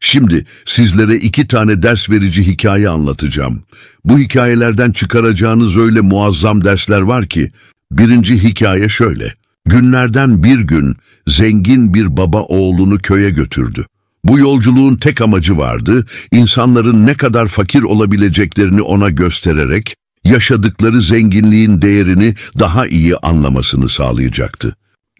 Şimdi sizlere iki tane ders verici hikaye anlatacağım. Bu hikayelerden çıkaracağınız öyle muazzam dersler var ki. Birinci hikaye şöyle. Günlerden bir gün zengin bir baba oğlunu köye götürdü. Bu yolculuğun tek amacı vardı, insanların ne kadar fakir olabileceklerini ona göstererek yaşadıkları zenginliğin değerini daha iyi anlamasını sağlayacaktı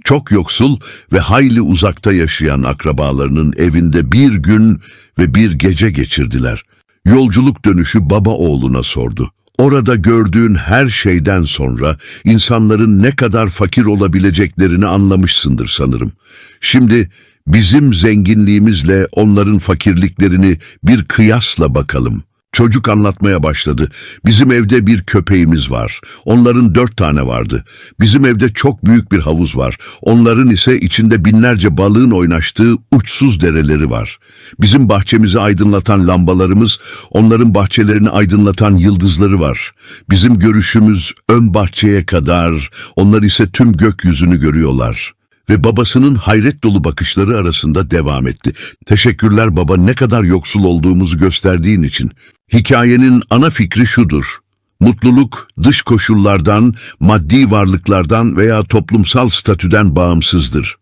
çok yoksul ve hayli uzakta yaşayan akrabalarının evinde bir gün ve bir gece geçirdiler. Yolculuk dönüşü baba oğluna sordu. Orada gördüğün her şeyden sonra insanların ne kadar fakir olabileceklerini anlamışsındır sanırım. Şimdi bizim zenginliğimizle onların fakirliklerini bir kıyasla bakalım.'' Çocuk anlatmaya başladı. Bizim evde bir köpeğimiz var. Onların dört tane vardı. Bizim evde çok büyük bir havuz var. Onların ise içinde binlerce balığın oynaştığı uçsuz dereleri var. Bizim bahçemizi aydınlatan lambalarımız, onların bahçelerini aydınlatan yıldızları var. Bizim görüşümüz ön bahçeye kadar, onlar ise tüm gökyüzünü görüyorlar.'' ve babasının hayret dolu bakışları arasında devam etti. Teşekkürler baba ne kadar yoksul olduğumuzu gösterdiğin için. Hikayenin ana fikri şudur. Mutluluk dış koşullardan, maddi varlıklardan veya toplumsal statüden bağımsızdır.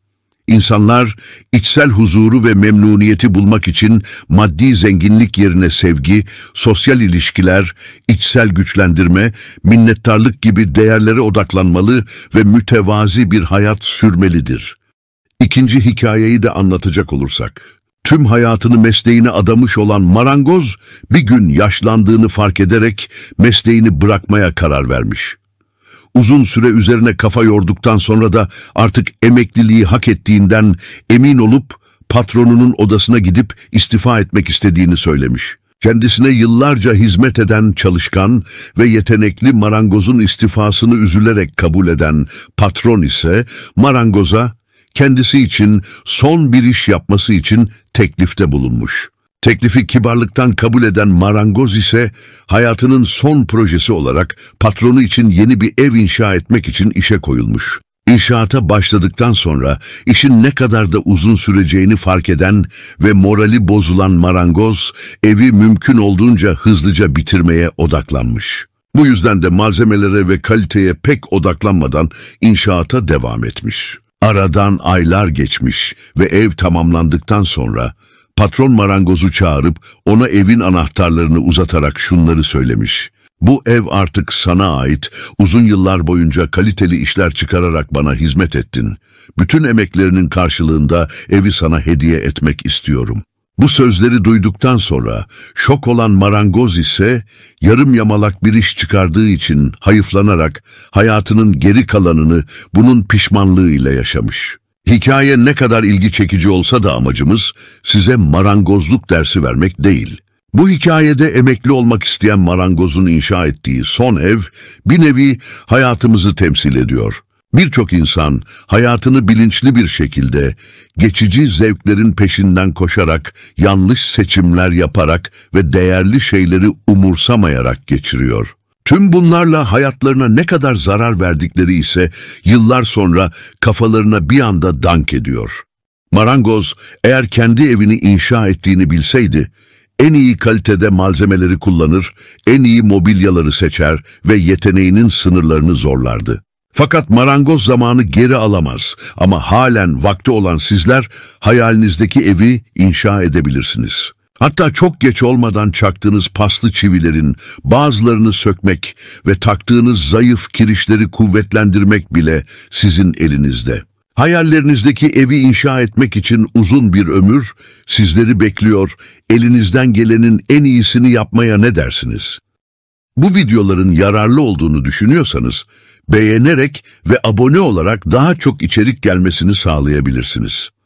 İnsanlar içsel huzuru ve memnuniyeti bulmak için maddi zenginlik yerine sevgi, sosyal ilişkiler, içsel güçlendirme, minnettarlık gibi değerlere odaklanmalı ve mütevazi bir hayat sürmelidir. İkinci hikayeyi de anlatacak olursak. Tüm hayatını mesleğine adamış olan marangoz bir gün yaşlandığını fark ederek mesleğini bırakmaya karar vermiş uzun süre üzerine kafa yorduktan sonra da artık emekliliği hak ettiğinden emin olup patronunun odasına gidip istifa etmek istediğini söylemiş. Kendisine yıllarca hizmet eden çalışkan ve yetenekli marangozun istifasını üzülerek kabul eden patron ise marangoza kendisi için son bir iş yapması için teklifte bulunmuş. Teklifi kibarlıktan kabul eden marangoz ise hayatının son projesi olarak patronu için yeni bir ev inşa etmek için işe koyulmuş. İnşaata başladıktan sonra işin ne kadar da uzun süreceğini fark eden ve morali bozulan marangoz evi mümkün olduğunca hızlıca bitirmeye odaklanmış. Bu yüzden de malzemelere ve kaliteye pek odaklanmadan inşaata devam etmiş. Aradan aylar geçmiş ve ev tamamlandıktan sonra Patron marangozu çağırıp ona evin anahtarlarını uzatarak şunları söylemiş. Bu ev artık sana ait, uzun yıllar boyunca kaliteli işler çıkararak bana hizmet ettin. Bütün emeklerinin karşılığında evi sana hediye etmek istiyorum. Bu sözleri duyduktan sonra şok olan marangoz ise yarım yamalak bir iş çıkardığı için hayıflanarak hayatının geri kalanını bunun pişmanlığıyla yaşamış. Hikaye ne kadar ilgi çekici olsa da amacımız size marangozluk dersi vermek değil. Bu hikayede emekli olmak isteyen marangozun inşa ettiği son ev bir nevi hayatımızı temsil ediyor. Birçok insan hayatını bilinçli bir şekilde geçici zevklerin peşinden koşarak, yanlış seçimler yaparak ve değerli şeyleri umursamayarak geçiriyor. Tüm bunlarla hayatlarına ne kadar zarar verdikleri ise yıllar sonra kafalarına bir anda dank ediyor. Marangoz eğer kendi evini inşa ettiğini bilseydi, en iyi kalitede malzemeleri kullanır, en iyi mobilyaları seçer ve yeteneğinin sınırlarını zorlardı. Fakat marangoz zamanı geri alamaz ama halen vakti olan sizler hayalinizdeki evi inşa edebilirsiniz.'' Hatta çok geç olmadan çaktığınız paslı çivilerin bazılarını sökmek ve taktığınız zayıf kirişleri kuvvetlendirmek bile sizin elinizde. Hayallerinizdeki evi inşa etmek için uzun bir ömür sizleri bekliyor. Elinizden gelenin en iyisini yapmaya ne dersiniz? Bu videoların yararlı olduğunu düşünüyorsanız beğenerek ve abone olarak daha çok içerik gelmesini sağlayabilirsiniz.